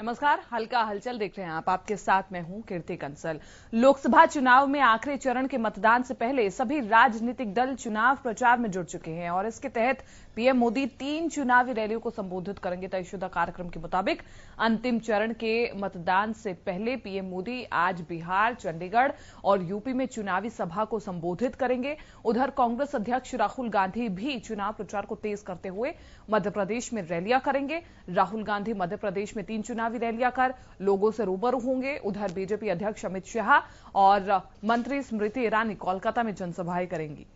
नमस्कार हल्का हलचल देख रहे हैं आप आपके साथ मैं हूं कीर्ति कंसल लोकसभा चुनाव में आखिरी चरण के मतदान से पहले सभी राजनीतिक दल चुनाव प्रचार में जुड़ चुके हैं और इसके तहत पीएम मोदी तीन चुनावी रैलियों को संबोधित करेंगे तयशुदा कार्यक्रम के मुताबिक अंतिम चरण के मतदान से पहले पीएम मोदी आज बिहार चंडीगढ़ और यूपी में चुनावी सभा को संबोधित करेंगे उधर कांग्रेस अध्यक्ष राहुल गांधी भी चुनाव प्रचार को तेज करते हुए मध्यप्रदेश में रैलियां करेंगे राहुल गांधी मध्यप्रदेश में तीन चुनाव चुनावी रैलियां कर लोगों से रूबरू होंगे उधर बीजेपी अध्यक्ष अमित शाह और मंत्री स्मृति ईरानी कोलकाता में जनसभाएं करेंगी